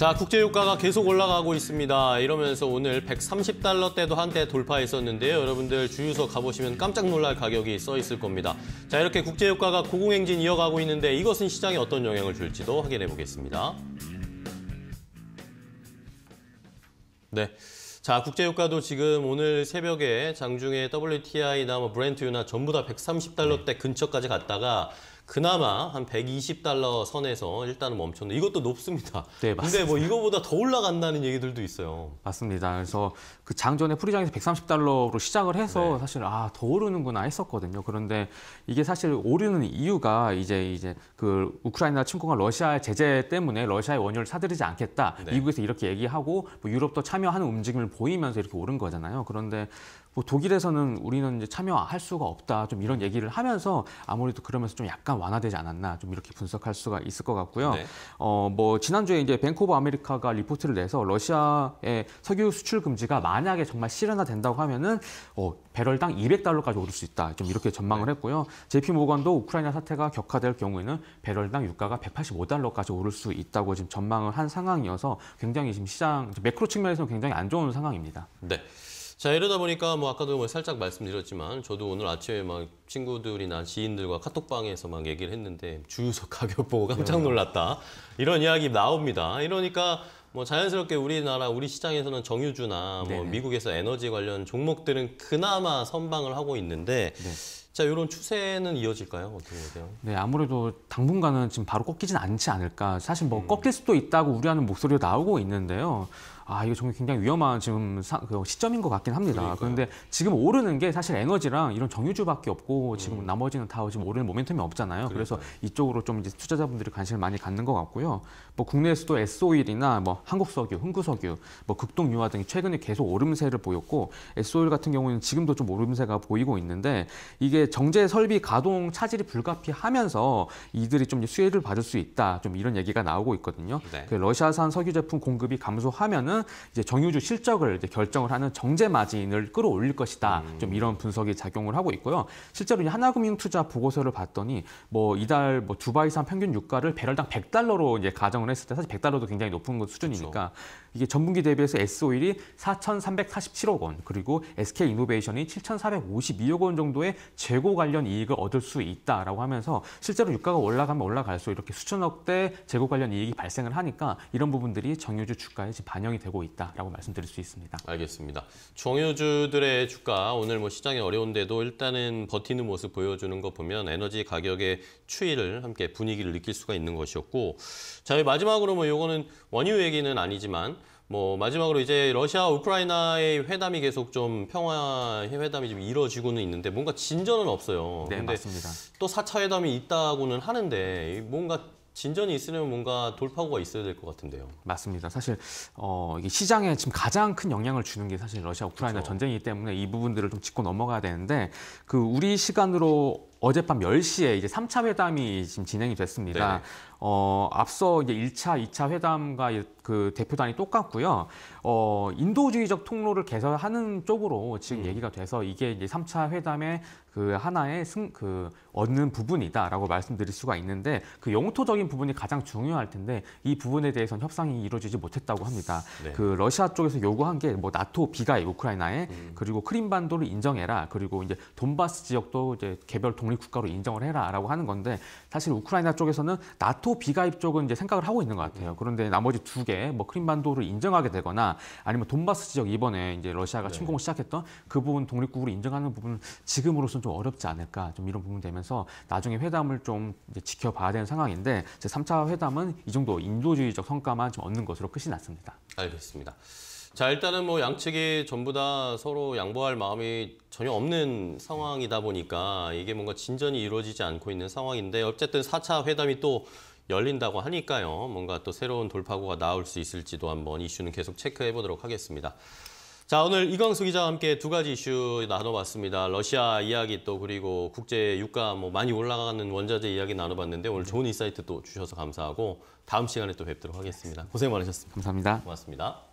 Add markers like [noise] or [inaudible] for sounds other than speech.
자, 국제 유가가 계속 올라가고 있습니다. 이러면서 오늘 130달러대도 한때 돌파했었는데요. 여러분들 주유소 가보시면 깜짝 놀랄 가격이 써 있을 겁니다. 자, 이렇게 국제 유가가 고공행진 이어가고 있는데 이것은 시장에 어떤 영향을 줄지도 확인해 보겠습니다. 네. 자, 국제유가도 지금 오늘 새벽에 장중에 WTI나 뭐브랜트유나 전부 다 130달러대 근처까지 갔다가 그나마 한 120달러 선에서 일단은 멈췄는데 이것도 높습니다. 네, 맞습니다. 근데 뭐 이거보다 더 올라간다는 얘기들도 있어요. 맞습니다. 그래서 그 장전에 프리장에서 130달러로 시작을 해서 네. 사실 아, 더 오르는구나 했었거든요. 그런데 이게 사실 오르는 이유가 이제 이제 그 우크라이나 침공한 러시아의 제재 때문에 러시아의 원유를 사들이지 않겠다. 네. 미국에서 이렇게 얘기하고 뭐 유럽도 참여하는 움직임을 보이면서 이렇게 오른 거잖아요. 그런데 뭐 독일에서는 우리는 이제 참여할 수가 없다 좀 이런 얘기를 하면서 아무래도 그러면서 좀 약간 완화되지 않았나 좀 이렇게 분석할 수가 있을 것 같고요. 네. 어뭐 지난주에 이제 뱅크 오브 아메리카가 리포트를 내서 러시아의 석유 수출 금지가 만약에 정말 실현화된다고 하면은 어 배럴당 200달러까지 오를 수 있다 좀 이렇게 전망을 네. 했고요. JP 모건도 우크라이나 사태가 격화될 경우에는 배럴당 유가가 185달러까지 오를 수 있다고 지금 전망을 한 상황이어서 굉장히 지금 시장 매크로 측면에서는 굉장히 안 좋은 상황입니다. 네. 자 이러다 보니까 뭐 아까도 뭐 살짝 말씀드렸지만 저도 오늘 아침에 막 친구들이나 지인들과 카톡방에서 막 얘기를 했는데 주유소 [laughs] 가격 보고 깜짝 네. 놀랐다 이런 이야기 나옵니다 이러니까 뭐 자연스럽게 우리나라 우리 시장에서는 정유주나 뭐 네네. 미국에서 에너지 관련 종목들은 그나마 선방을 하고 있는데 네. 자, 이런 추세는 이어질까요? 어떻게 보세요? 네, 아무래도 당분간은 지금 바로 꺾이진 않지 않을까. 사실 뭐 음. 꺾일 수도 있다고 우려하는 목소리가 나오고 있는데요. 아 이거 정말 굉장히 위험한 지금 사, 그 시점인 것 같긴 합니다. 그러니까요. 그런데 지금 오르는 게 사실 에너지랑 이런 정유주밖에 없고 지금 음. 나머지는 다 지금 오르는 모멘텀이 없잖아요. 그러니까요. 그래서 이쪽으로 좀 이제 투자자분들이 관심을 많이 갖는 것 같고요. 뭐 국내에서도 S-오일이나 뭐 한국석유, 흥구석유, 뭐 극동유화 등이 최근에 계속 오름세를 보였고 S-오일 같은 경우는 지금도 좀 오름세가 보이고 있는데 이게 정제 설비 가동 차질이 불가피하면서 이들이 좀 수혜를 받을 수 있다. 좀 이런 얘기가 나오고 있거든요. 네. 그 러시아산 석유 제품 공급이 감소하면은 경우는 이제 정유주 실적을 이제 결정을 하는 정제 마진을 끌어올릴 것이다. 음. 좀 이런 분석이 작용을 하고 있고요. 실제로 하나금융 투자 보고서를 봤더니 뭐 이달 뭐 두바이산 평균 유가를 배럴당 100달러로 이제 가정을 했을 때 사실 100달러도 굉장히 높은 수준이니까 그렇죠. 이게 전분기 대비해서 S-오일이 4,347억 원 그리고 SK이노베이션이 7,452억 원 정도의 재고 관련 이익을 얻을 수 있다라고 하면서 실제로 유가가 올라가면 올라갈수록 이렇게 수천억 대 재고 관련 이익이 발생을 하니까 이런 부분들이 정유주 주가에 반영이 되고 되고 있다라고 말씀드릴 수 있습니다. 알겠습니다. 정유주들의 주가 오늘 뭐 시장이 어려운데도 일단은 버티는 모습 보여주는 거 보면 에너지 가격의 추이를 함께 분위기를 느낄 수가 있는 것이었고 자 마지막으로 뭐 이거는 원유 얘기는 아니지만 뭐 마지막으로 이제 러시아 우크라이나의 회담이 계속 좀 평화 회담이 좀 이루어지고는 있는데 뭔가 진전은 없어요. 네, 근데 맞습니다. 또 4차 회담이 있다고는 하는데 뭔가 진전이 있으려면 뭔가 돌파구가 있어야 될 것 같은데요. 맞습니다. 사실 어, 이게 시장에 지금 가장 큰 영향을 주는 게 사실 러시아 우크라이나 그렇죠. 전쟁이기 때문에 이 부분들을 좀 짚고 넘어가야 되는데 그 우리 시간으로 어젯밤 10시에 이제 3차 회담이 지금 진행이 됐습니다. 네 어, 앞서 이제 1차, 2차 회담과 그 대표단이 똑같고요. 어, 인도주의적 통로를 개설하는 쪽으로 지금 음. 얘기가 돼서 이게 이제 3차 회담의 그 하나의 승, 그 얻는 부분이다라고 말씀드릴 수가 있는데 그 영토적인 부분이 가장 중요할 텐데 이 부분에 대해서는 협상이 이루어지지 못했다고 합니다. 네. 그 러시아 쪽에서 요구한 게 뭐 나토 비가 우크라이나에 음. 그리고 크림반도를 인정해라 그리고 이제 돈바스 지역도 이제 개별 동 독립국가로 인정을 해라라고 하는 건데 사실 우크라이나 쪽에서는 나토 비가입 쪽은 이제 생각을 하고 있는 것 같아요. 그런데 나머지 두 개 뭐 크림반도를 인정하게 되거나 아니면 돈바스 지역 이번에 이제 러시아가 네. 침공을 시작했던 그 부분 독립국으로 인정하는 부분은 지금으로서는 좀 어렵지 않을까 좀 이런 부분 되면서 나중에 회담을 좀 지켜봐야 되는 상황인데 제 3차 회담은 이 정도 인도주의적 성과만 좀 얻는 것으로 끝이 났습니다. 알겠습니다. 자 일단은 뭐 양측이 전부 다 서로 양보할 마음이 전혀 없는 상황이다 보니까 이게 뭔가 진전이 이루어지지 않고 있는 상황인데 어쨌든 4차 회담이 또 열린다고 하니까요. 뭔가 또 새로운 돌파구가 나올 수 있을지도 한번 이슈는 계속 체크해 보도록 하겠습니다. 자 오늘 이광수 기자와 함께 두 가지 이슈 나눠봤습니다. 러시아 이야기 또 그리고 국제 유가 뭐 많이 올라가는 원자재 이야기 나눠봤는데 오늘 좋은 인사이트 또 주셔서 감사하고 다음 시간에 또 뵙도록 하겠습니다. 고생 많으셨습니다. 감사합니다. 고맙습니다.